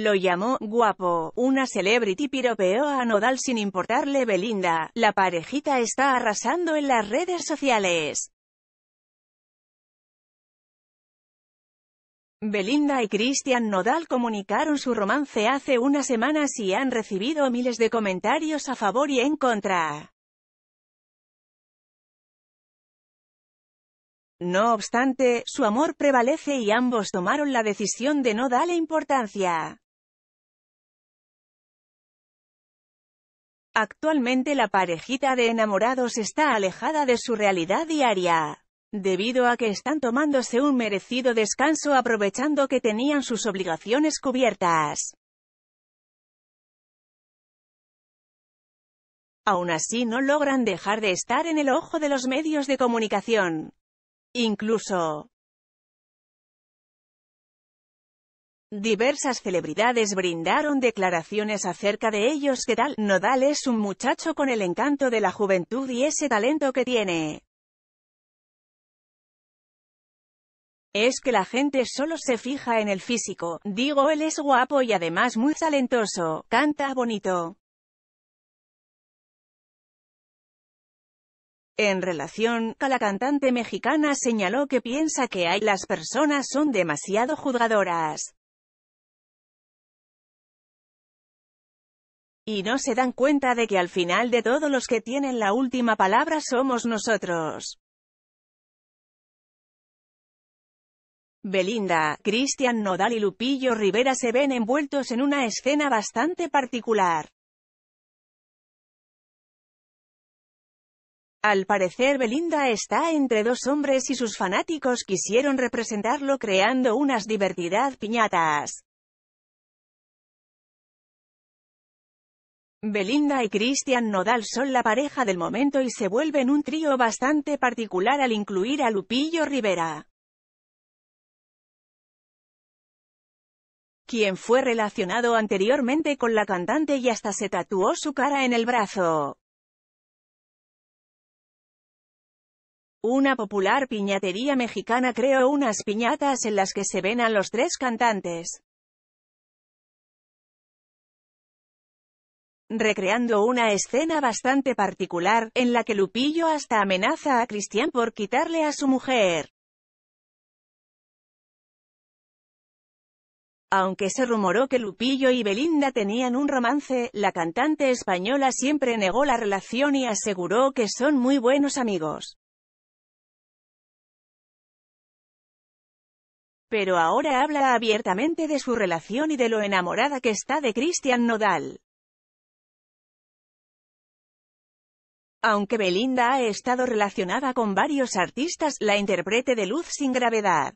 Lo llamó guapo. Una celebrity piropeó a Nodal sin importarle Belinda. La parejita está arrasando en las redes sociales. Belinda y Cristian Nodal comunicaron su romance hace unas semanas y han recibido miles de comentarios a favor y en contra. No obstante, su amor prevalece y ambos tomaron la decisión de no darle importancia. Actualmente la parejita de enamorados está alejada de su realidad diaria, debido a que están tomándose un merecido descanso aprovechando que tenían sus obligaciones cubiertas. Aún así no logran dejar de estar en el ojo de los medios de comunicación. Incluso, Diversas celebridades brindaron declaraciones acerca de ellos que tal, Nodal es un muchacho con el encanto de la juventud y ese talento que tiene. Es que la gente solo se fija en el físico, digo él es guapo y además muy talentoso, canta bonito. En relación, a la cantante mexicana señaló que piensa que hay las personas son demasiado juzgadoras. Y no se dan cuenta de que al final de todo los que tienen la última palabra somos nosotros. Belinda, Cristian Nodal y Lupillo Rivera se ven envueltos en una escena bastante particular. Al parecer Belinda está entre dos hombres y sus fanáticos quisieron representarlo creando unas divertidas piñatas. Belinda y Christian Nodal son la pareja del momento y se vuelven un trío bastante particular al incluir a Lupillo Rivera, quien fue relacionado anteriormente con la cantante y hasta se tatuó su cara en el brazo. Una popular piñatería mexicana creó unas piñatas en las que se ven a los tres cantantes. recreando una escena bastante particular, en la que Lupillo hasta amenaza a Cristian por quitarle a su mujer. Aunque se rumoró que Lupillo y Belinda tenían un romance, la cantante española siempre negó la relación y aseguró que son muy buenos amigos. Pero ahora habla abiertamente de su relación y de lo enamorada que está de Cristian Nodal. Aunque Belinda ha estado relacionada con varios artistas, la intérprete de Luz sin gravedad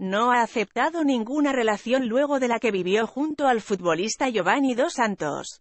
no ha aceptado ninguna relación luego de la que vivió junto al futbolista Giovanni Dos Santos.